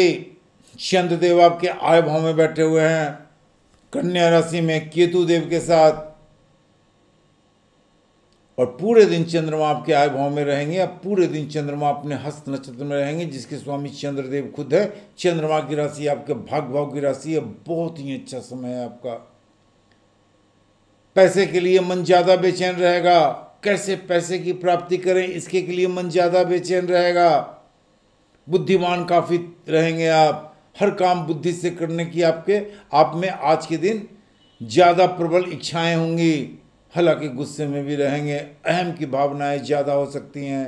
चंद्रदेव आपके आय भाव में बैठे हुए हैं कन्या राशि में केतु देव के साथ और पूरे दिन चंद्रमा आपके आय भाव में रहेंगे या पूरे दिन चंद्रमा अपने हस्त नक्षत्र में रहेंगे जिसके स्वामी चंद्रदेव खुद है चंद्रमा की राशि आपके भाग भाव की राशि है बहुत ही अच्छा समय है आपका पैसे के लिए मन ज़्यादा बेचैन रहेगा कैसे पैसे की प्राप्ति करें इसके के लिए मन ज़्यादा बेचैन रहेगा बुद्धिमान काफ़ी रहेंगे आप हर काम बुद्धि से करने की आपके आप में आज के दिन ज़्यादा प्रबल इच्छाएं होंगी हालांकि गुस्से में भी रहेंगे अहम की भावनाएं ज़्यादा हो सकती हैं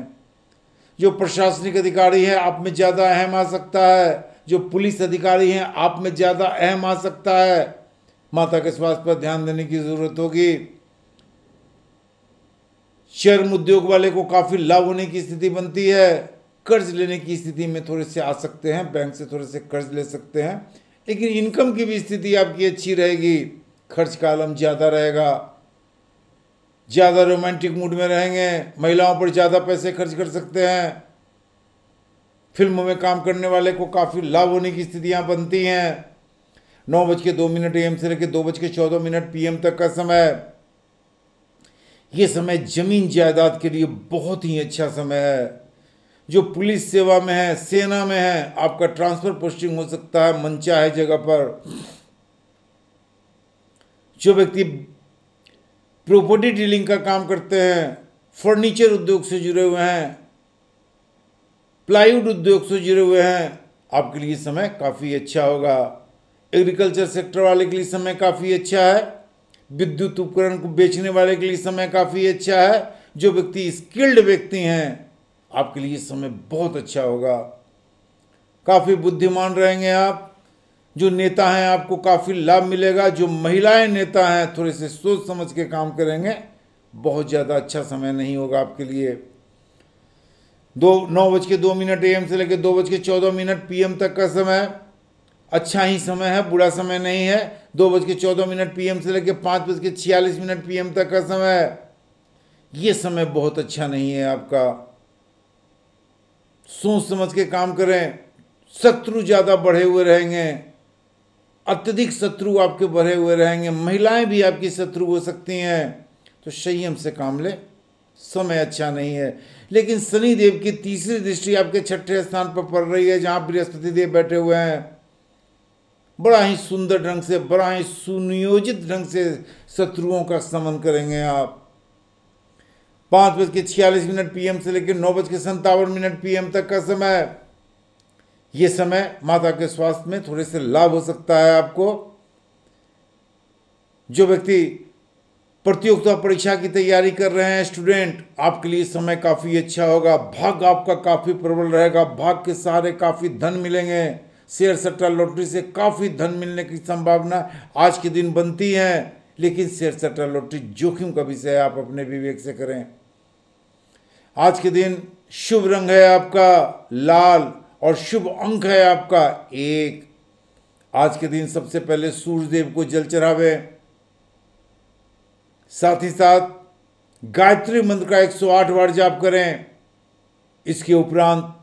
जो प्रशासनिक अधिकारी है आप में ज़्यादा अहम आ सकता है जो पुलिस अधिकारी हैं आप में ज़्यादा अहम आ सकता है माता के स्वास्थ्य पर ध्यान देने की ज़रूरत होगी शर्म उद्योग वाले को काफ़ी लाभ होने की स्थिति बनती है कर्ज लेने की स्थिति में थोड़े से आ सकते हैं बैंक से थोड़े से कर्ज ले सकते हैं लेकिन इनकम की भी स्थिति आपकी अच्छी रहेगी खर्च का आलम ज़्यादा रहेगा ज़्यादा रोमांटिक मूड में रहेंगे महिलाओं पर ज़्यादा पैसे खर्च कर सकते हैं फिल्मों में काम करने वाले को काफ़ी लाभ होने की स्थितियाँ बनती हैं नौ बज के दो मिनट एम से लेकर दो बज के चौदह मिनट पीएम तक का समय ये समय जमीन जायदाद के लिए बहुत ही अच्छा समय है जो पुलिस सेवा में है सेना में है आपका ट्रांसफर पोस्टिंग हो सकता है मंचा है जगह पर जो व्यक्ति प्रॉपर्टी डीलिंग का काम करते हैं फर्नीचर उद्योग से जुड़े हुए हैं प्लाईवुड उद्योग से जुड़े हुए हैं आपके लिए समय काफ़ी अच्छा होगा एग्रीकल्चर सेक्टर वाले के लिए समय काफ़ी अच्छा है विद्युत उपकरण को बेचने वाले के लिए समय काफ़ी अच्छा है जो व्यक्ति स्किल्ड व्यक्ति हैं आपके लिए समय बहुत अच्छा होगा काफ़ी बुद्धिमान रहेंगे आप जो नेता हैं आपको काफ़ी लाभ मिलेगा जो महिलाएं नेता हैं थोड़े से सोच समझ के काम करेंगे बहुत ज़्यादा अच्छा समय नहीं होगा आपके लिए दो नौ बज के दो मिनट एम से लेकर दो बज के चौदह मिनट पीएम तक का समय अच्छा ही समय है बुरा समय नहीं है दो बज के चौदह मिनट पीएम से लेकर पाँच बज के छियालीस मिनट पीएम तक का समय ये समय बहुत अच्छा नहीं है आपका सोच समझ के काम करें शत्रु ज़्यादा बढ़े हुए रहेंगे अत्यधिक शत्रु आपके बढ़े हुए रहेंगे महिलाएं भी आपकी शत्रु हो सकती हैं तो संयम से काम ले समय अच्छा नहीं है लेकिन शनि देव की तीसरी दृष्टि आपके छठे स्थान पर पड़ रही है जहां बृहस्पति देव बैठे हुए हैं बड़ा ही सुंदर ढंग से बड़ा ही सुनियोजित ढंग से शत्रुओं का समन करेंगे आप पांच बज के छियालीस मिनट पीएम से लेकर नौ बज के संतावन मिनट पीएम तक का समय ये समय माता के स्वास्थ्य में थोड़े से लाभ हो सकता है आपको जो व्यक्ति प्रतियोगिता परीक्षा की तैयारी कर रहे हैं स्टूडेंट आपके लिए समय काफ़ी अच्छा होगा भाग आपका काफ़ी प्रबल रहेगा भाग के सहारे काफ़ी धन मिलेंगे शेयर सट्टा लॉटरी से काफ़ी धन मिलने की संभावना आज के दिन बनती है लेकिन शेयर सट्टा लॉटरी जोखिम का विषय आप अपने विवेक से करें आज के दिन शुभ रंग है आपका लाल और शुभ अंक है आपका एक आज के दिन सबसे पहले सूर्यदेव को जल चढ़ावे साथ ही साथ गायत्री मंत्र का 108 बार जाप करें इसके उपरांत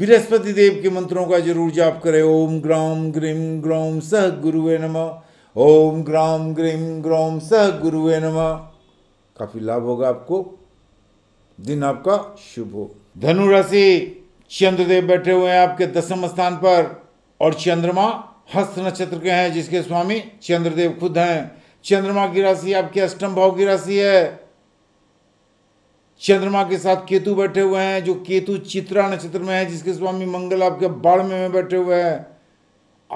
बृहस्पति देव के मंत्रों का जरूर जाप करें ओम ग्राम ग्रीम ग्रौम सह गुरु नम ओम ग्राम ग्रीम ग्रौम सह गुरु नम काफ़ी लाभ होगा आपको दिन आपका शुभ हो धनुराशि चंद्रदेव बैठे हुए हैं आपके दसम स्थान पर और चंद्रमा हस्त नक्षत्र के हैं जिसके स्वामी चंद्रदेव खुद हैं चंद्रमा की राशि आपके अष्टम भाव की राशि है चंद्रमा के साथ केतु बैठे हुए हैं जो केतु चित्रा नक्षत्र में है जिसके स्वामी मंगल आपके बाढ़ में बैठे हुए हैं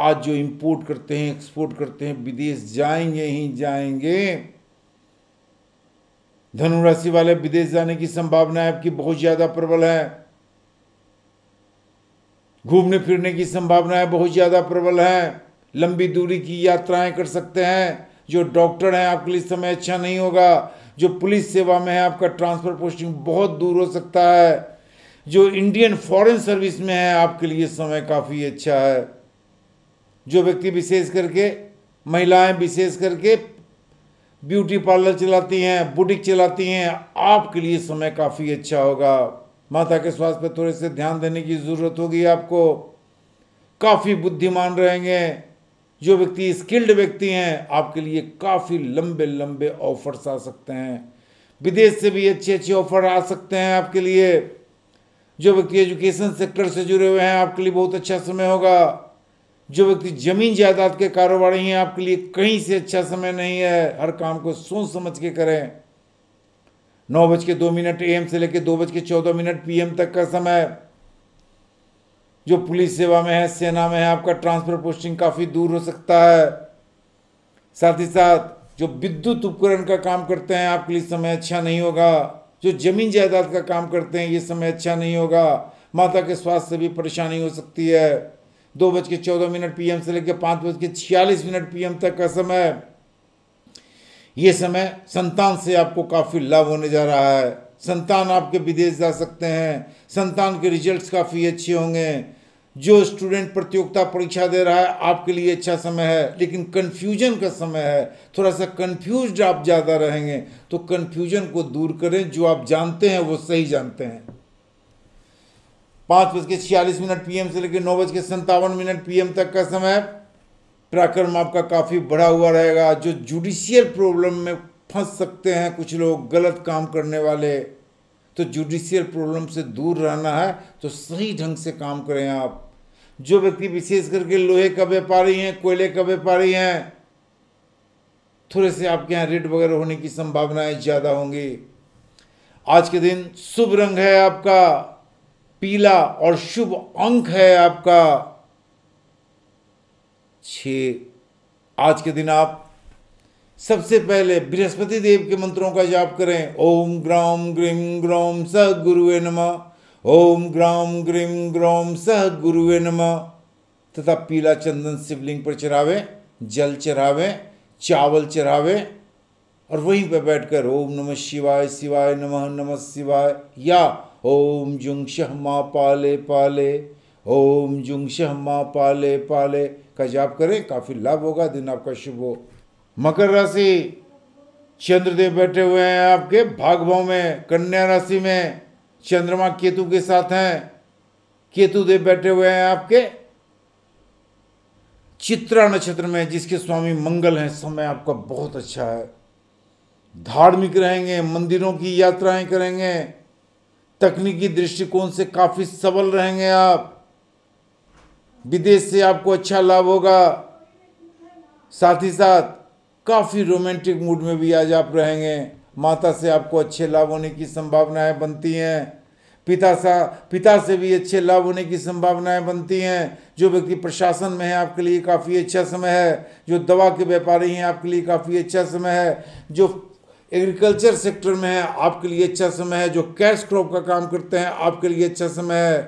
आज जो इंपोर्ट करते हैं एक्सपोर्ट करते हैं विदेश जाएंगे ही जाएंगे धनुराशि वाले विदेश जाने की संभावना आपकी बहुत ज़्यादा प्रबल है घूमने फिरने की संभावनाएं बहुत ज़्यादा प्रबल हैं लंबी दूरी की यात्राएं कर सकते हैं जो डॉक्टर हैं आपके लिए समय अच्छा नहीं होगा जो पुलिस सेवा में है आपका ट्रांसफ़र पोस्टिंग बहुत दूर हो सकता है जो इंडियन फॉरेन सर्विस में है आपके लिए समय काफ़ी अच्छा है जो व्यक्ति विशेष करके महिलाएं विशेष करके ब्यूटी पार्लर चलाती हैं बुटीक चलाती हैं आपके लिए समय काफ़ी अच्छा होगा माता के स्वास्थ्य पर थोड़े से ध्यान देने की ज़रूरत होगी आपको काफ़ी बुद्धिमान रहेंगे जो व्यक्ति स्किल्ड व्यक्ति हैं आपके लिए काफ़ी लंबे लंबे ऑफर्स आ सकते हैं विदेश से भी अच्छे अच्छे ऑफर आ सकते हैं आपके लिए जो व्यक्ति एजुकेशन सेक्टर से जुड़े हुए हैं आपके लिए बहुत अच्छा समय होगा जो व्यक्ति जमीन जायदाद के कारोबारी हैं आपके लिए कहीं से अच्छा समय नहीं है हर काम को सोच समझ के करें नौ बज के दो मिनट एम से लेकर दो बज के चौदह मिनट पीएम तक का समय जो पुलिस सेवा में है सेना में है आपका ट्रांसफर पोस्टिंग काफ़ी दूर हो सकता है साथ ही साथ जो विद्युत उपकरण का काम करते हैं आपके लिए समय अच्छा नहीं होगा जो जमीन जायदाद का काम करते हैं ये समय अच्छा नहीं होगा माता के स्वास्थ्य से भी परेशानी हो सकती है दो बज के चौदह मिनट पीएम से लेकर पाँच बज के छियालीस मिनट पीएम तक का समय ये समय संतान से आपको काफ़ी लाभ होने जा रहा है संतान आपके विदेश जा सकते हैं संतान के रिजल्ट्स काफ़ी अच्छे होंगे जो स्टूडेंट प्रतियोगिता परीक्षा दे रहा है आपके लिए अच्छा समय है लेकिन कन्फ्यूजन का समय है थोड़ा सा कन्फ्यूज आप ज़्यादा रहेंगे तो कन्फ्यूजन को दूर करें जो आप जानते हैं वो सही जानते हैं पाँच बज के छियालीस मिनट पीएम से लेकर नौ बज के संतावन मिनट पीएम तक का समय पराक्रम आपका काफ़ी बढ़ा हुआ रहेगा जो जुडिशियल प्रॉब्लम में फंस सकते हैं कुछ लोग गलत काम करने वाले तो जुडिशियल प्रॉब्लम से दूर रहना है तो सही ढंग से काम करें आप जो व्यक्ति विशेष करके लोहे का व्यापारी हैं कोयले का व्यापारी हैं थोड़े से आपके यहाँ रेट वगैरह होने की संभावनाएं ज़्यादा होंगी आज के दिन शुभ रंग है आपका पीला और शुभ अंक है आपका छः आज के दिन आप सबसे पहले बृहस्पति देव के मंत्रों का जाप करें ओम ग्राम ग्रीम ग्रोम स गुरु नम ओम ग्राम ग्रीम ग्रोम स गुरुवे नम तथा पीला चंदन शिवलिंग पर चढ़ावे जल चढ़ावे चावल चढ़ावे और वहीं पर बैठकर ओम नमः शिवाय शिवाय नमः नमः शिवाय या ओम जुंग शह पाले पाले ओम जुंगश हम्मा पाले पाले का जाप करें काफ़ी लाभ होगा दिन आपका शुभ हो मकर राशि चंद्रदेव बैठे हुए हैं आपके भागभाव में कन्या राशि में चंद्रमा केतु के साथ हैं केतु देव बैठे हुए हैं आपके चित्रा नक्षत्र में जिसके स्वामी मंगल हैं समय आपका बहुत अच्छा है धार्मिक रहेंगे मंदिरों की यात्राएं करेंगे तकनीकी दृष्टिकोण से काफ़ी सबल रहेंगे आप विदेश से आपको अच्छा लाभ होगा साथ ही साथ काफ़ी रोमांटिक मूड में भी आज आप रहेंगे माता से आपको अच्छे लाभ होने की संभावनाएं बनती हैं पिता सा पिता से भी अच्छे लाभ होने की संभावनाएं बनती हैं जो व्यक्ति प्रशासन में है आपके लिए काफ़ी अच्छा समय है जो दवा के व्यापारी हैं आपके लिए काफ़ी अच्छा समय है जो एग्रीकल्चर सेक्टर में है आपके लिए अच्छा समय है जो कैश क्रॉप का काम करते हैं आपके लिए अच्छा समय है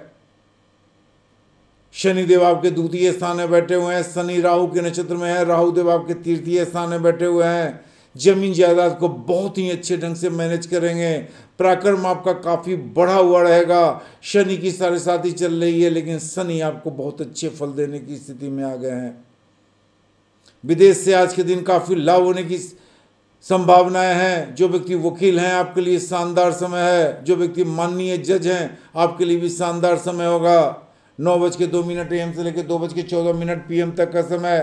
शनिदेव आपके द्वितीय स्थान में बैठे हुए हैं शनि राहु के नक्षत्र में है राहु देव आपके तृतीय स्थान में बैठे हुए हैं जमीन जायदाद को बहुत ही अच्छे ढंग से मैनेज करेंगे पराक्रम आपका काफ़ी बढ़ा हुआ रहेगा शनि की साथ साथी चल रही है लेकिन शनि आपको बहुत अच्छे फल देने की स्थिति में आ गए हैं विदेश से आज के दिन काफ़ी लाभ होने की संभावनाएं हैं जो व्यक्ति वकील हैं आपके लिए शानदार समय है जो व्यक्ति माननीय जज हैं आपके लिए भी शानदार समय होगा नौ बज के दो मिनट एम से लेकर दो बज के चौदह मिनट पीएम तक का समय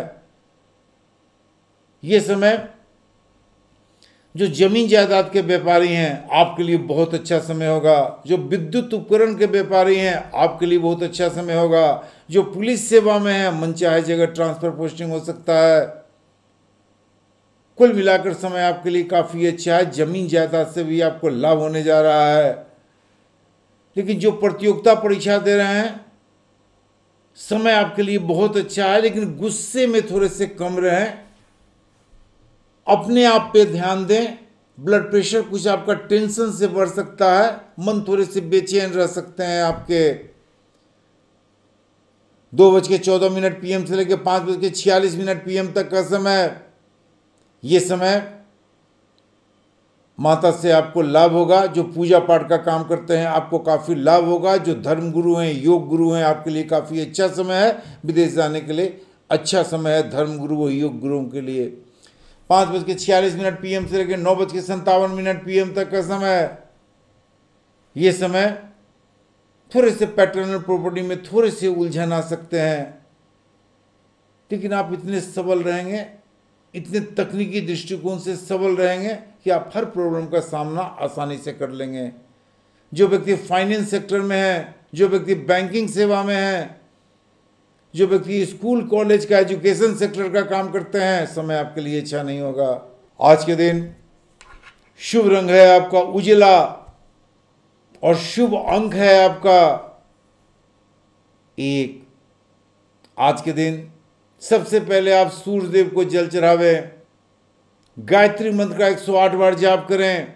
ये समय जो जमीन जायदाद के व्यापारी हैं आपके लिए बहुत अच्छा समय होगा जो विद्युत उपकरण के व्यापारी हैं आपके लिए बहुत अच्छा समय होगा जो पुलिस सेवा में है मनचाहे जगह ट्रांसफर पोस्टिंग हो सकता है कुल मिलाकर समय आपके लिए काफ़ी अच्छा है जमीन जायदाद से भी आपको लाभ होने जा रहा है लेकिन जो प्रतियोगिता परीक्षा दे रहे हैं समय आपके लिए बहुत अच्छा है लेकिन गुस्से में थोड़े से कम रहें अपने आप पे ध्यान दें ब्लड प्रेशर कुछ आपका टेंशन से बढ़ सकता है मन थोड़े से बेचैन रह सकते हैं आपके दो बज के चौदह मिनट पीएम से लेकर पाँच बज के छियालीस मिनट पीएम तक का समय ये समय माता से आपको लाभ होगा जो पूजा पाठ का काम करते हैं आपको काफ़ी लाभ होगा जो धर्म गुरु हैं योग गुरु हैं आपके लिए काफ़ी अच्छा समय है विदेश जाने के लिए अच्छा समय है धर्म गुरु और योग गुरुओं के लिए पाँच बज के छियालीस मिनट पीएम से लेकर नौ बज के संतावन मिनट पीएम तक का समय है ये समय थोड़े से पैटर्नल प्रॉपर्टी में थोड़े से उलझन आ सकते हैं लेकिन आप इतने सबल रहेंगे इतने तकनीकी दृष्टिकोण से सबल रहेंगे कि आप हर प्रॉब्लम का सामना आसानी से कर लेंगे जो व्यक्ति फाइनेंस सेक्टर में है जो व्यक्ति बैंकिंग सेवा में है जो व्यक्ति स्कूल कॉलेज का एजुकेशन सेक्टर का काम करते हैं समय आपके लिए अच्छा नहीं होगा आज के दिन शुभ रंग है आपका उजला और शुभ अंक है आपका एक आज के दिन सबसे पहले आप सूर्यदेव को जल चढ़ावे गायत्री मंत्र का 108 बार जाप करें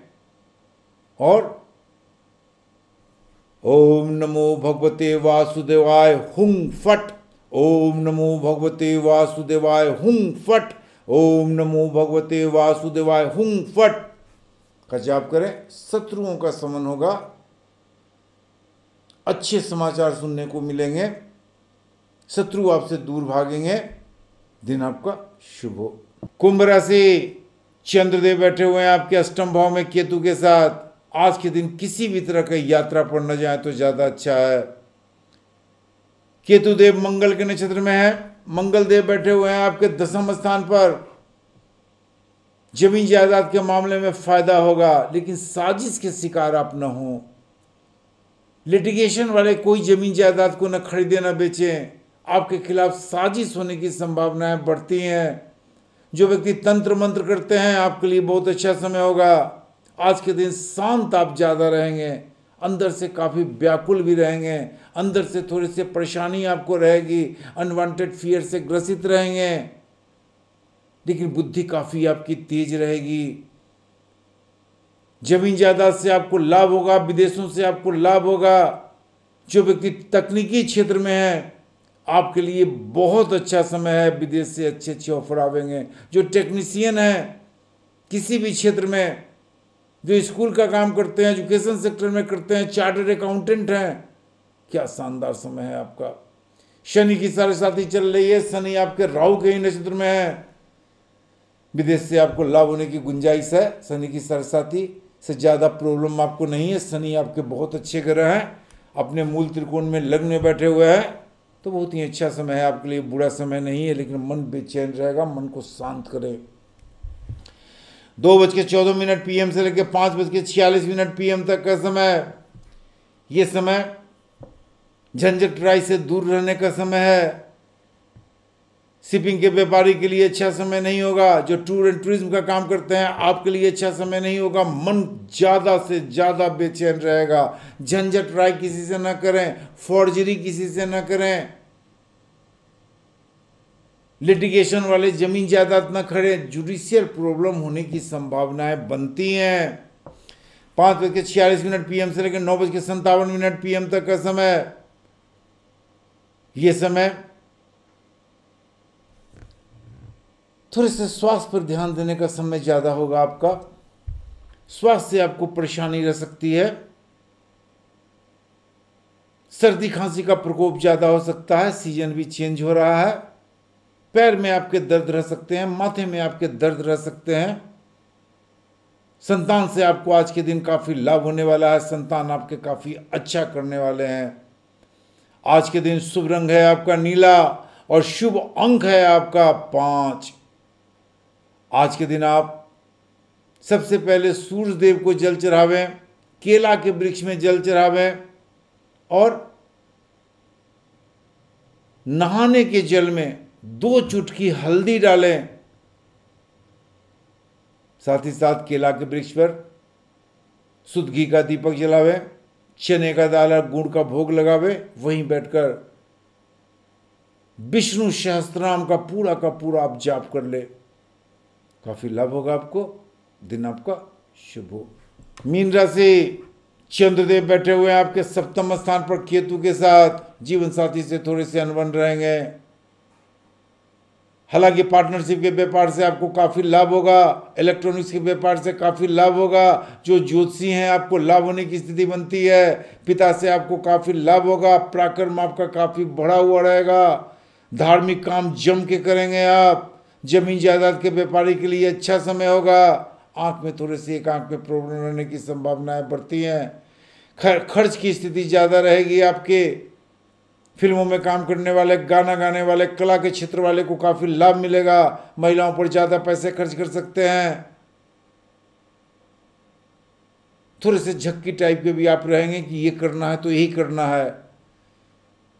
और ओम नमो भगवते वासुदेवाय हुं फट ओम नमो भगवते वासुदेवाय हुं फट ओम नमो भगवते वासुदेवाय हुं फट का जाप करें शत्रुओं का समन होगा अच्छे समाचार सुनने को मिलेंगे शत्रु आपसे दूर भागेंगे दिन आपका शुभ हो कुंभ राशि चंद्रदेव बैठे हुए हैं आपके अष्टम भाव में केतु के साथ आज के दिन किसी भी तरह का यात्रा पर न जाए तो ज्यादा अच्छा है केतु देव मंगल के नक्षत्र में है मंगल देव बैठे हुए हैं आपके दसम स्थान पर जमीन जायदाद के मामले में फायदा होगा लेकिन साजिश के शिकार आप न हो लिटिगेशन वाले कोई जमीन जायदाद को न खरीदे न बेचें आपके खिलाफ साजिश होने की संभावनाएं बढ़ती हैं जो व्यक्ति तंत्र मंत्र करते हैं आपके लिए बहुत अच्छा समय होगा आज के दिन शांत आप ज़्यादा रहेंगे अंदर से काफ़ी व्याकुल भी रहेंगे अंदर से थोड़ी सी परेशानी आपको रहेगी अनवांटेड फियर से ग्रसित रहेंगे लेकिन बुद्धि काफ़ी आपकी तेज रहेगी जमीन जायदाद से आपको लाभ होगा विदेशों से आपको लाभ होगा जो व्यक्ति तकनीकी क्षेत्र में है आपके लिए बहुत अच्छा समय है विदेश से अच्छे अच्छे ऑफर आवेंगे जो टेक्नीसियन है किसी भी क्षेत्र में जो स्कूल का काम करते हैं एजुकेशन सेक्टर में करते हैं चार्टर्ड अकाउंटेंट हैं क्या शानदार समय है आपका शनि की सारे साथी चल रही है शनि आपके राहु के ही नक्षत्र में है विदेश से आपको लाभ होने की गुंजाइश है शनि की सारे साथी से ज़्यादा प्रॉब्लम आपको नहीं है शनि आपके बहुत अच्छे ग्रह हैं अपने मूल त्रिकोण में लग्न में बैठे हुए हैं तो बहुत ही अच्छा समय है आपके लिए बुरा समय नहीं है लेकिन मन बेचैन रहेगा मन को शांत करें दो बज के चौदह मिनट पीएम से लेकर पाँच बज के छियालीस मिनट पीएम तक का समय यह समय झंझट राय से दूर रहने का समय है शिपिंग के व्यापारी के लिए अच्छा समय नहीं होगा जो टूर एंड टूरिज्म का काम करते हैं आपके लिए अच्छा समय नहीं होगा मन ज़्यादा से ज़्यादा बेचैन रहेगा झंझट राय किसी से ना करें फॉर्जरी किसी से ना करें लिटिगेशन वाले जमीन जायदाद ना खड़े जुडिशियल प्रॉब्लम होने की संभावनाएं बनती हैं पाँच बज के छियालीस मिनट पीएम से लेकर नौ बज के संतावन मिनट पीएम तक का समय ये समय थोड़े से स्वास्थ्य पर ध्यान देने का समय ज़्यादा होगा आपका स्वास्थ्य से आपको परेशानी रह सकती है सर्दी खांसी का प्रकोप ज़्यादा हो सकता है सीजन भी चेंज हो रहा है पैर में आपके दर्द रह सकते हैं माथे में आपके दर्द रह सकते हैं संतान से आपको आज के दिन काफ़ी लाभ होने वाला है संतान आपके काफ़ी अच्छा करने वाले हैं आज के दिन शुभ रंग है आपका नीला और शुभ अंक है आपका पाँच आज के दिन आप सबसे पहले सूर्य देव को जल चढ़ावें केला के वृक्ष में जल चढ़ावें और नहाने के जल में दो चुटकी हल्दी डालें साथ ही साथ केला के वृक्ष पर शुद्ध घी का दीपक जलावे चने का दाल और गुड़ का भोग लगावे वहीं बैठकर विष्णु सहस्त्रनाम का पूरा का पूरा आप जाप कर ले काफ़ी लाभ होगा आपको दिन आपका शुभ हो मीन राशि चंद्रदेव बैठे हुए हैं आपके सप्तम स्थान पर केतु के साथ जीवन साथी से थोड़े से अनबन रहेंगे हालांकि पार्टनरशिप के व्यापार से आपको काफ़ी लाभ होगा इलेक्ट्रॉनिक्स के व्यापार से काफ़ी लाभ होगा जो ज्योतिषी हैं आपको लाभ होने की स्थिति बनती है पिता से आपको काफ़ी लाभ होगा पराक्रम आपका काफ़ी बढ़ा हुआ रहेगा धार्मिक काम जम के करेंगे आप जमीन जायदाद के व्यापारी के लिए अच्छा समय होगा आँख में थोड़ी सी एक आँख में प्रॉब्लम रहने की संभावनाएं बढ़ती हैं खर्च की स्थिति ज़्यादा रहेगी आपके फिल्मों में काम करने वाले गाना गाने वाले कला के क्षेत्र वाले को काफ़ी लाभ मिलेगा महिलाओं पर ज़्यादा पैसे खर्च कर सकते हैं थोड़े से झक्की टाइप के भी आप रहेंगे कि ये करना है तो यही करना है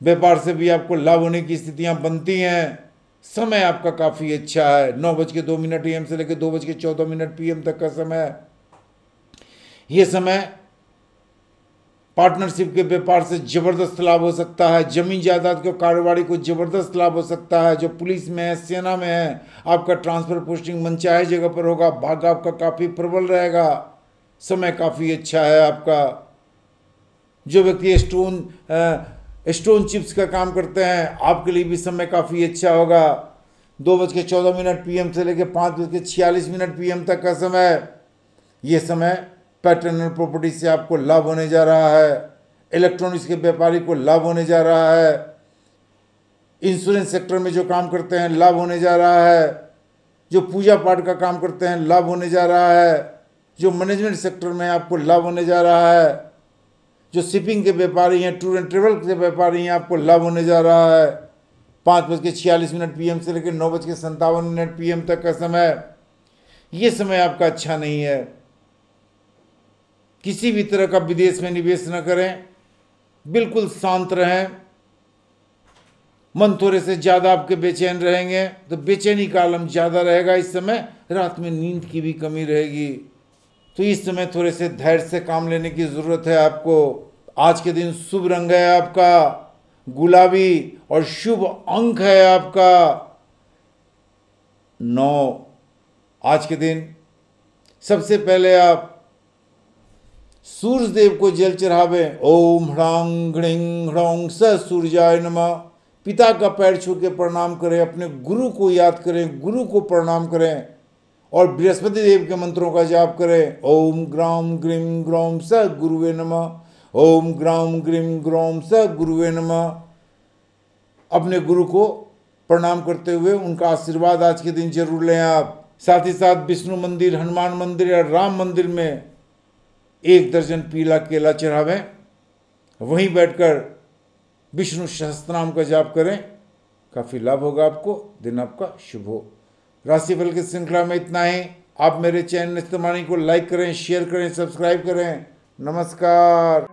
व्यापार से भी आपको लाभ होने की स्थितियाँ बनती हैं समय आपका काफ़ी अच्छा है नौ बज के दो मिनट एम से लेकर दो बज के चौदह मिनट पी तक का समय है ये समय पार्टनरशिप के व्यापार से जबरदस्त लाभ हो सकता है जमीन जायदाद के कारोबारी को जबरदस्त लाभ हो सकता है जो पुलिस में है सेना में है आपका ट्रांसफर पोस्टिंग मनचाहे जगह पर होगा भाग आपका काफ़ी प्रबल रहेगा समय काफ़ी अच्छा है आपका जो व्यक्ति स्टोन स्टोन चिप्स का काम करते हैं आपके लिए भी समय काफ़ी अच्छा होगा दो बज के चौदह मिनट पी से लेकर पाँच बज के छियालीस मिनट पी तक का समय ये समय पैटर्नल प्रॉपर्टी से आपको लाभ होने जा रहा है इलेक्ट्रॉनिक्स के व्यापारी को लाभ होने जा रहा है इंश्योरेंस सेक्टर में जो काम करते हैं लाभ होने जा रहा है जो पूजा पाठ का काम करते हैं लाभ होने जा रहा है जो मैनेजमेंट सेक्टर में आपको लाभ होने जा रहा है जो शिपिंग के व्यापारी हैं टूर एंड ट्रेवल के व्यापारी हैं आपको लाभ होने जा रहा है पाँच बज के छियालीस मिनट पीएम से लेकर नौ बज के संतावन मिनट पीएम तक का समय ये समय आपका अच्छा नहीं है किसी भी तरह का विदेश में निवेश न करें बिल्कुल शांत रहें मन थोड़े से ज़्यादा आपके बेचैन रहेंगे तो बेचैनी का आलम ज़्यादा रहेगा इस समय रात में नींद की भी कमी रहेगी तो इस समय थोड़े से धैर्य से काम लेने की ज़रूरत है आपको आज के दिन शुभ रंग है आपका गुलाबी और शुभ अंक है आपका नौ आज के दिन सबसे पहले आप सूर्य देव को जल चढ़ावे ओम ह्रांग घृंग ह्रौंग स सूर्याय नमा पिता का पैर छू के प्रणाम करें अपने गुरु को याद करें गुरु को प्रणाम करें और बृहस्पति देव के मंत्रों का जाप करें ओम ग्राम ग्रीम ग्रोम स गुरुवे नम ओम ग्राम ग्रीम ग्रोम स गुरुवे नम अपने गुरु को प्रणाम करते हुए उनका आशीर्वाद आज के दिन जरूर लें आप साथ ही साथ विष्णु मंदिर हनुमान मंदिर या राम मंदिर में एक दर्जन पीला केला चढ़ावें वहीं बैठकर विष्णु सहस्त्र का जाप करें काफ़ी लाभ होगा आपको दिन आपका शुभ हो राशिफल की श्रृंखला में इतना ही आप मेरे चैनल इस्तेमाली को लाइक करें शेयर करें सब्सक्राइब करें नमस्कार